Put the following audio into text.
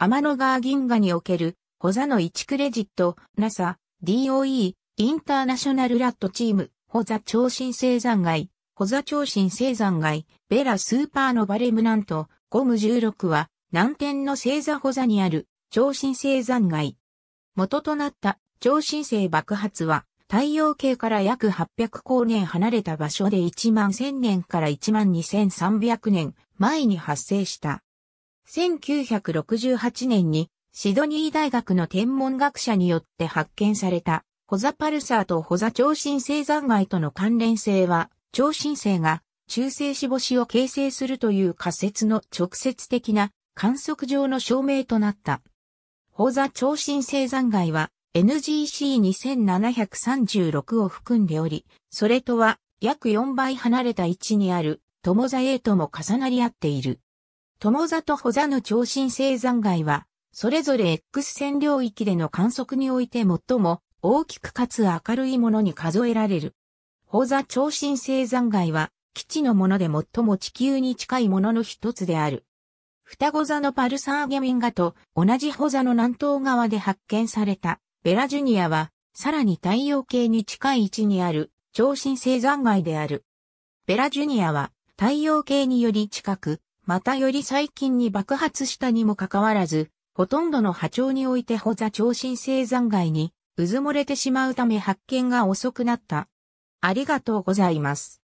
天の川銀河における、ホザの1クレジット、NASA、DOE、インターナショナルラットチーム、ホザ超新星残骸、ホザ超新星残骸、ベラスーパーノバレムナント、ゴム16は、南天の星座ホザにある、超新星残骸。元となった超新星爆発は、太陽系から約800光年離れた場所で1万1000年から1万2300年前に発生した。1968年にシドニー大学の天文学者によって発見された、ホザパルサーとホザ超新星残骸との関連性は、超新星が中性子星を形成するという仮説の直接的な観測上の証明となった。ホザ超新星残骸は NGC2736 を含んでおり、それとは約4倍離れた位置にある友座 A とも重なり合っている。友里保座の超新星残骸は、それぞれ X 線領域での観測において最も大きくかつ明るいものに数えられる。保座超新星残骸は、基地のもので最も地球に近いものの一つである。双子座のパルサーゲミンガと同じ保座の南東側で発見されたベラジュニアは、さらに太陽系に近い位置にある超新星残骸である。ベラジュニアは太陽系により近く、またより最近に爆発したにもかかわらず、ほとんどの波長において保座超新星残骸に、うずもれてしまうため発見が遅くなった。ありがとうございます。